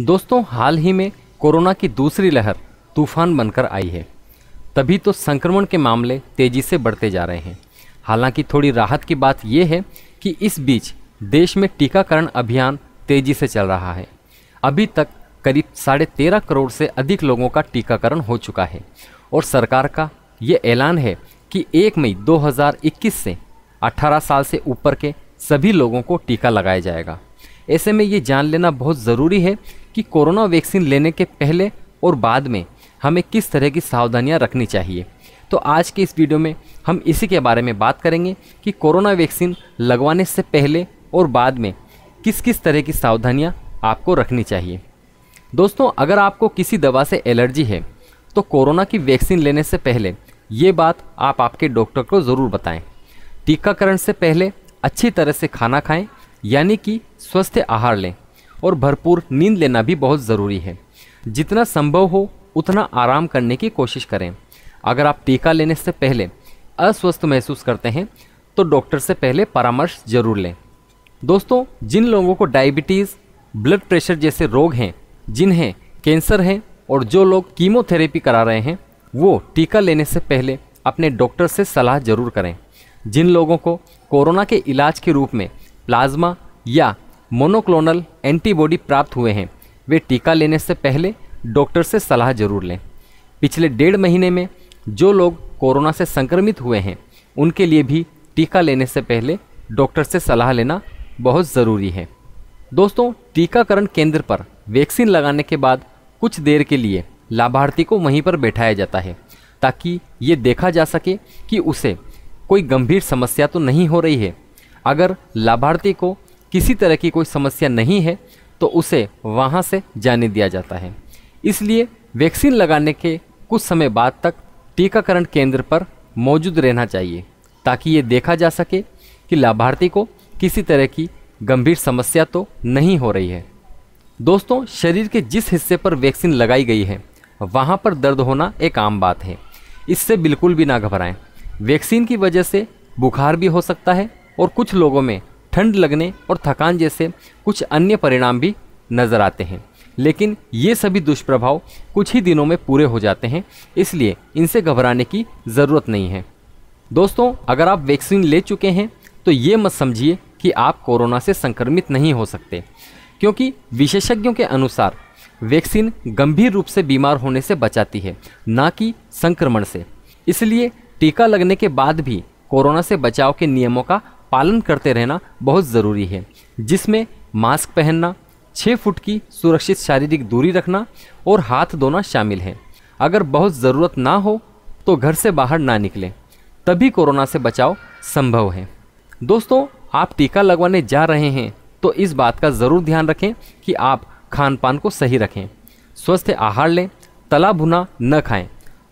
दोस्तों हाल ही में कोरोना की दूसरी लहर तूफान बनकर आई है तभी तो संक्रमण के मामले तेज़ी से बढ़ते जा रहे हैं हालांकि थोड़ी राहत की बात यह है कि इस बीच देश में टीकाकरण अभियान तेज़ी से चल रहा है अभी तक करीब साढ़े तेरह करोड़ से अधिक लोगों का टीकाकरण हो चुका है और सरकार का ये ऐलान है कि एक मई 2021 से 18 साल से ऊपर के सभी लोगों को टीका लगाया जाएगा ऐसे में ये जान लेना बहुत ज़रूरी है कि कोरोना वैक्सीन लेने के पहले और बाद में हमें किस तरह की सावधानियाँ रखनी चाहिए तो आज के इस वीडियो में हम इसी के बारे में बात करेंगे कि कोरोना वैक्सीन लगवाने से पहले और बाद में किस किस तरह की सावधानियाँ आपको रखनी चाहिए दोस्तों अगर आपको किसी दवा से एलर्जी है तो कोरोना की वैक्सीन लेने से पहले ये बात आप आपके डॉक्टर को ज़रूर बताएं टीकाकरण से पहले अच्छी तरह से खाना खाएं यानी कि स्वस्थ आहार लें और भरपूर नींद लेना भी बहुत ज़रूरी है जितना संभव हो उतना आराम करने की कोशिश करें अगर आप टीका लेने से पहले अस्वस्थ महसूस करते हैं तो डॉक्टर से पहले परामर्श जरूर लें दोस्तों जिन लोगों को डायबिटीज़ ब्लड प्रेशर जैसे रोग हैं जिन्हें कैंसर हैं और जो लोग कीमोथेरेपी करा रहे हैं वो टीका लेने से पहले अपने डॉक्टर से सलाह जरूर करें जिन लोगों को कोरोना के इलाज के रूप में प्लाज्मा या मोनोक्लोनल एंटीबॉडी प्राप्त हुए हैं वे टीका लेने से पहले डॉक्टर से सलाह जरूर लें पिछले डेढ़ महीने में जो लोग कोरोना से संक्रमित हुए हैं उनके लिए भी टीका लेने से पहले डॉक्टर से सलाह लेना बहुत ज़रूरी है दोस्तों टीकाकरण केंद्र पर वैक्सीन लगाने के बाद कुछ देर के लिए लाभार्थी को वहीं पर बैठाया जाता है ताकि ये देखा जा सके कि उसे कोई गंभीर समस्या तो नहीं हो रही है अगर लाभार्थी को किसी तरह की कोई समस्या नहीं है तो उसे वहाँ से जाने दिया जाता है इसलिए वैक्सीन लगाने के कुछ समय बाद तक टीकाकरण केंद्र पर मौजूद रहना चाहिए ताकि ये देखा जा सके कि लाभार्थी को किसी तरह की गंभीर समस्या तो नहीं हो रही है दोस्तों शरीर के जिस हिस्से पर वैक्सीन लगाई गई है वहाँ पर दर्द होना एक आम बात है इससे बिल्कुल भी ना घबराएं वैक्सीन की वजह से बुखार भी हो सकता है और कुछ लोगों में ठंड लगने और थकान जैसे कुछ अन्य परिणाम भी नज़र आते हैं लेकिन ये सभी दुष्प्रभाव कुछ ही दिनों में पूरे हो जाते हैं इसलिए इनसे घबराने की ज़रूरत नहीं है दोस्तों अगर आप वैक्सीन ले चुके हैं तो ये मत समझिए कि आप कोरोना से संक्रमित नहीं हो सकते क्योंकि विशेषज्ञों के अनुसार वैक्सीन गंभीर रूप से बीमार होने से बचाती है ना कि संक्रमण से इसलिए टीका लगने के बाद भी कोरोना से बचाव के नियमों का पालन करते रहना बहुत ज़रूरी है जिसमें मास्क पहनना छः फुट की सुरक्षित शारीरिक दूरी रखना और हाथ धोना शामिल है अगर बहुत ज़रूरत ना हो तो घर से बाहर ना निकलें तभी कोरोना से बचाव संभव है दोस्तों आप टीका लगवाने जा रहे हैं तो इस बात का ज़रूर ध्यान रखें कि आप खान पान को सही रखें स्वस्थ आहार लें तला भुना न खाएं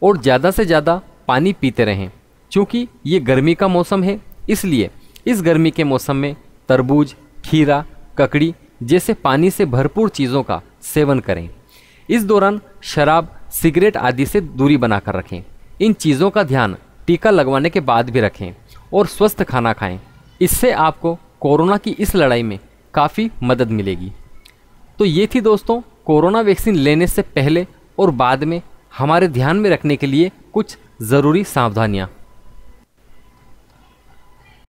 और ज़्यादा से ज़्यादा पानी पीते रहें क्योंकि ये गर्मी का मौसम है इसलिए इस गर्मी के मौसम में तरबूज खीरा ककड़ी जैसे पानी से भरपूर चीज़ों का सेवन करें इस दौरान शराब सिगरेट आदि से दूरी बनाकर रखें इन चीज़ों का ध्यान टीका लगवाने के बाद भी रखें और स्वस्थ खाना खाएं इससे आपको कोरोना की इस लड़ाई में काफ़ी मदद मिलेगी तो ये थी दोस्तों कोरोना वैक्सीन लेने से पहले और बाद में हमारे ध्यान में रखने के लिए कुछ ज़रूरी सावधानियाँ